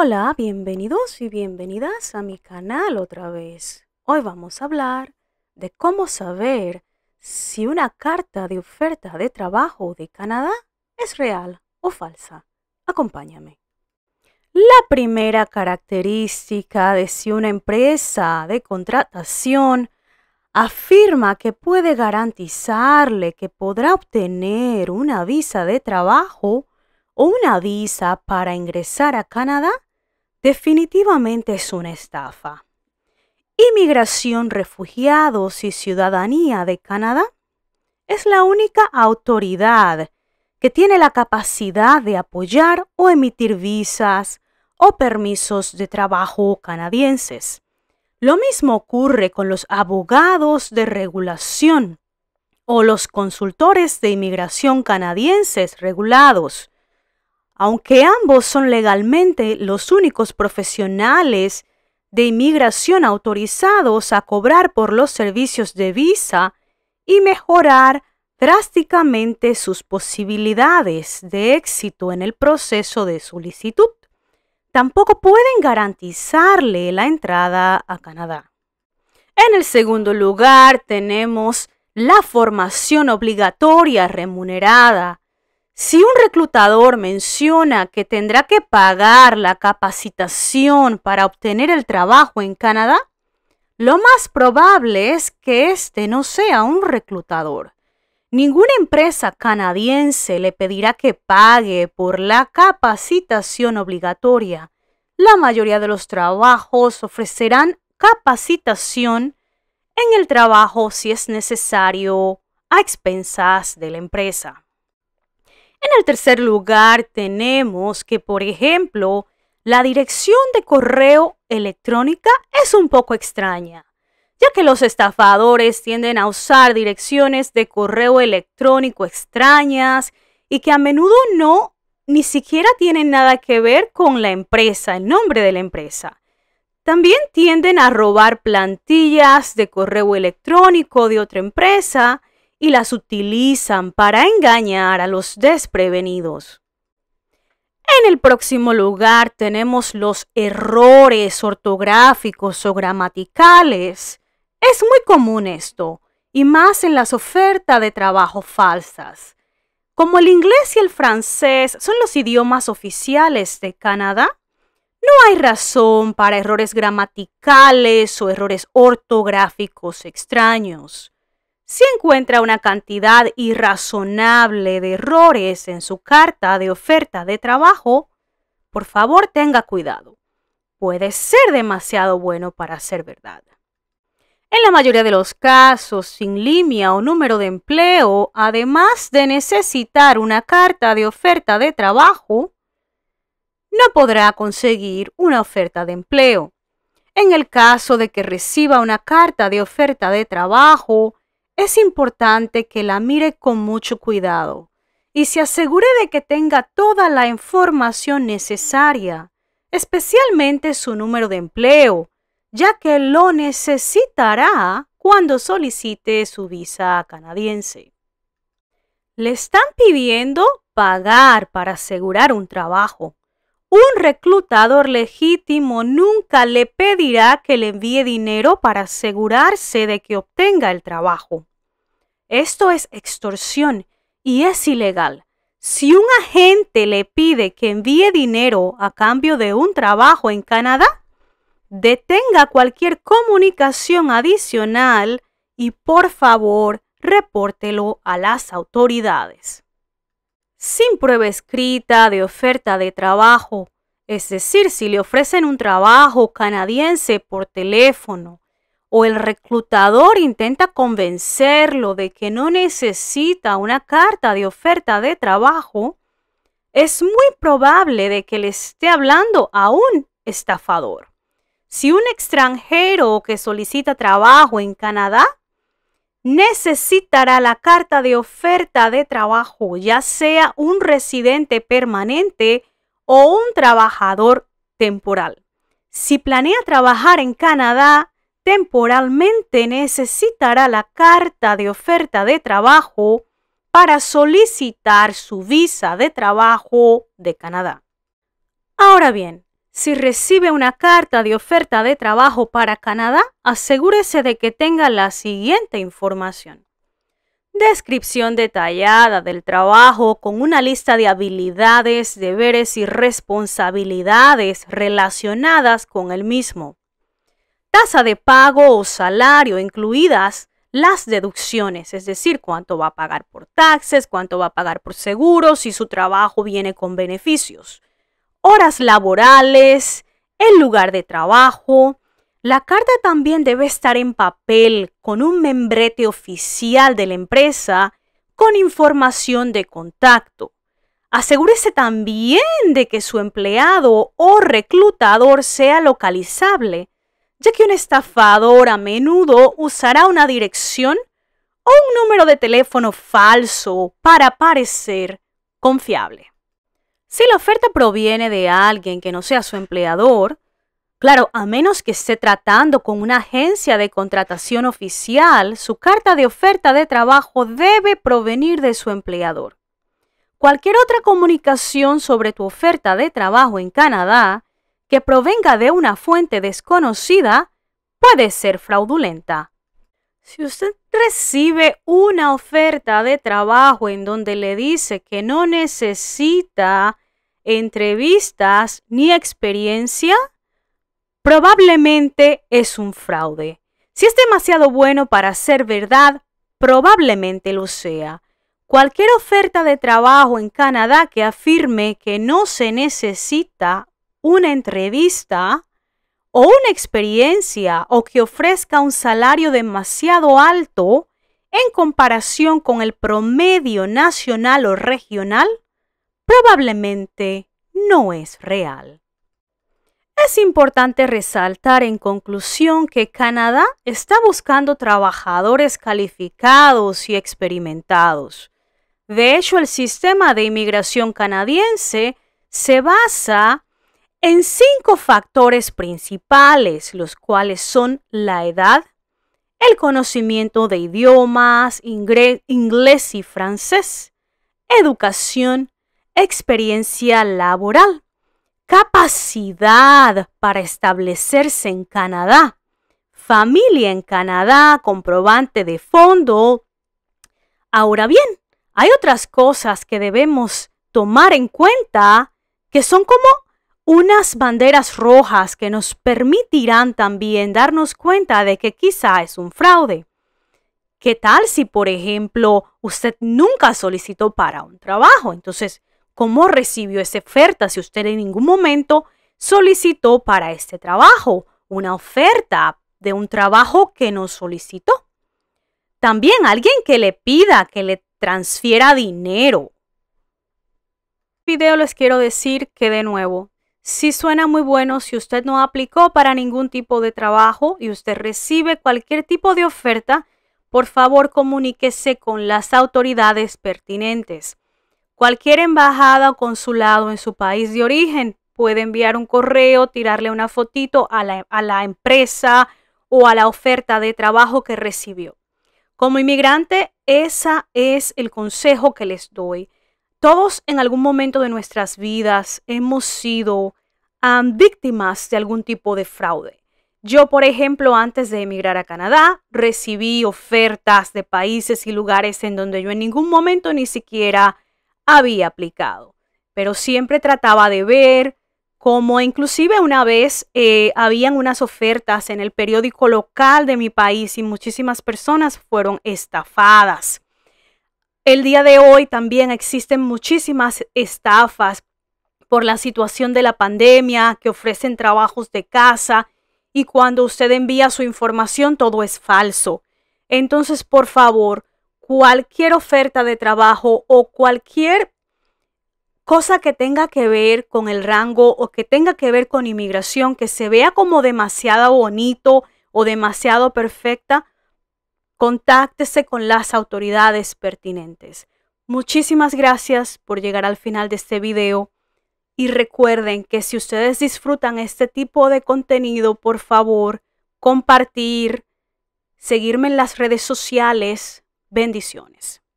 Hola, bienvenidos y bienvenidas a mi canal otra vez. Hoy vamos a hablar de cómo saber si una carta de oferta de trabajo de Canadá es real o falsa. Acompáñame. La primera característica de si una empresa de contratación afirma que puede garantizarle que podrá obtener una visa de trabajo o una visa para ingresar a Canadá definitivamente es una estafa. Inmigración, refugiados y ciudadanía de Canadá es la única autoridad que tiene la capacidad de apoyar o emitir visas o permisos de trabajo canadienses. Lo mismo ocurre con los abogados de regulación o los consultores de inmigración canadienses regulados, aunque ambos son legalmente los únicos profesionales de inmigración autorizados a cobrar por los servicios de visa y mejorar drásticamente sus posibilidades de éxito en el proceso de solicitud. Tampoco pueden garantizarle la entrada a Canadá. En el segundo lugar tenemos la formación obligatoria remunerada si un reclutador menciona que tendrá que pagar la capacitación para obtener el trabajo en Canadá, lo más probable es que este no sea un reclutador. Ninguna empresa canadiense le pedirá que pague por la capacitación obligatoria. La mayoría de los trabajos ofrecerán capacitación en el trabajo si es necesario a expensas de la empresa. En el tercer lugar tenemos que, por ejemplo, la dirección de correo electrónica es un poco extraña, ya que los estafadores tienden a usar direcciones de correo electrónico extrañas y que a menudo no ni siquiera tienen nada que ver con la empresa, el nombre de la empresa. También tienden a robar plantillas de correo electrónico de otra empresa y las utilizan para engañar a los desprevenidos. En el próximo lugar tenemos los errores ortográficos o gramaticales. Es muy común esto, y más en las ofertas de trabajo falsas. Como el inglés y el francés son los idiomas oficiales de Canadá, no hay razón para errores gramaticales o errores ortográficos extraños si encuentra una cantidad irrazonable de errores en su carta de oferta de trabajo, por favor tenga cuidado. Puede ser demasiado bueno para ser verdad. En la mayoría de los casos, sin línea o número de empleo, además de necesitar una carta de oferta de trabajo, no podrá conseguir una oferta de empleo. En el caso de que reciba una carta de oferta de trabajo, es importante que la mire con mucho cuidado y se asegure de que tenga toda la información necesaria, especialmente su número de empleo, ya que lo necesitará cuando solicite su visa canadiense. Le están pidiendo pagar para asegurar un trabajo. Un reclutador legítimo nunca le pedirá que le envíe dinero para asegurarse de que obtenga el trabajo. Esto es extorsión y es ilegal. Si un agente le pide que envíe dinero a cambio de un trabajo en Canadá, detenga cualquier comunicación adicional y por favor repórtelo a las autoridades. Sin prueba escrita de oferta de trabajo, es decir, si le ofrecen un trabajo canadiense por teléfono, o el reclutador intenta convencerlo de que no necesita una carta de oferta de trabajo, es muy probable de que le esté hablando a un estafador. Si un extranjero que solicita trabajo en Canadá necesitará la carta de oferta de trabajo, ya sea un residente permanente o un trabajador temporal. Si planea trabajar en Canadá, temporalmente necesitará la carta de oferta de trabajo para solicitar su visa de trabajo de Canadá. Ahora bien, si recibe una carta de oferta de trabajo para Canadá, asegúrese de que tenga la siguiente información. Descripción detallada del trabajo con una lista de habilidades, deberes y responsabilidades relacionadas con el mismo tasa de pago o salario, incluidas las deducciones, es decir, cuánto va a pagar por taxes, cuánto va a pagar por seguros, si su trabajo viene con beneficios, horas laborales, el lugar de trabajo. La carta también debe estar en papel con un membrete oficial de la empresa con información de contacto. Asegúrese también de que su empleado o reclutador sea localizable ya que un estafador a menudo usará una dirección o un número de teléfono falso para parecer confiable. Si la oferta proviene de alguien que no sea su empleador, claro, a menos que esté tratando con una agencia de contratación oficial, su carta de oferta de trabajo debe provenir de su empleador. Cualquier otra comunicación sobre tu oferta de trabajo en Canadá que provenga de una fuente desconocida puede ser fraudulenta. Si usted recibe una oferta de trabajo en donde le dice que no necesita entrevistas ni experiencia, probablemente es un fraude. Si es demasiado bueno para ser verdad, probablemente lo sea. Cualquier oferta de trabajo en Canadá que afirme que no se necesita una entrevista o una experiencia o que ofrezca un salario demasiado alto en comparación con el promedio nacional o regional, probablemente no es real. Es importante resaltar en conclusión que Canadá está buscando trabajadores calificados y experimentados. De hecho, el sistema de inmigración canadiense se basa en cinco factores principales, los cuales son la edad, el conocimiento de idiomas, inglés y francés, educación, experiencia laboral, capacidad para establecerse en Canadá, familia en Canadá, comprobante de fondo. Ahora bien, hay otras cosas que debemos tomar en cuenta que son como unas banderas rojas que nos permitirán también darnos cuenta de que quizá es un fraude. ¿Qué tal si, por ejemplo, usted nunca solicitó para un trabajo? Entonces, ¿cómo recibió esa oferta si usted en ningún momento solicitó para este trabajo? Una oferta de un trabajo que no solicitó. También alguien que le pida que le transfiera dinero. En este video les quiero decir que de nuevo, si suena muy bueno si usted no aplicó para ningún tipo de trabajo y usted recibe cualquier tipo de oferta, por favor comuníquese con las autoridades pertinentes. Cualquier embajada o consulado en su país de origen puede enviar un correo, tirarle una fotito a la, a la empresa o a la oferta de trabajo que recibió. Como inmigrante, ese es el consejo que les doy. Todos en algún momento de nuestras vidas hemos sido víctimas de algún tipo de fraude. Yo, por ejemplo, antes de emigrar a Canadá, recibí ofertas de países y lugares en donde yo en ningún momento ni siquiera había aplicado, pero siempre trataba de ver cómo inclusive una vez eh, habían unas ofertas en el periódico local de mi país y muchísimas personas fueron estafadas. El día de hoy también existen muchísimas estafas por la situación de la pandemia, que ofrecen trabajos de casa y cuando usted envía su información todo es falso. Entonces, por favor, cualquier oferta de trabajo o cualquier cosa que tenga que ver con el rango o que tenga que ver con inmigración, que se vea como demasiado bonito o demasiado perfecta, contáctese con las autoridades pertinentes. Muchísimas gracias por llegar al final de este video. Y recuerden que si ustedes disfrutan este tipo de contenido, por favor, compartir, seguirme en las redes sociales. Bendiciones.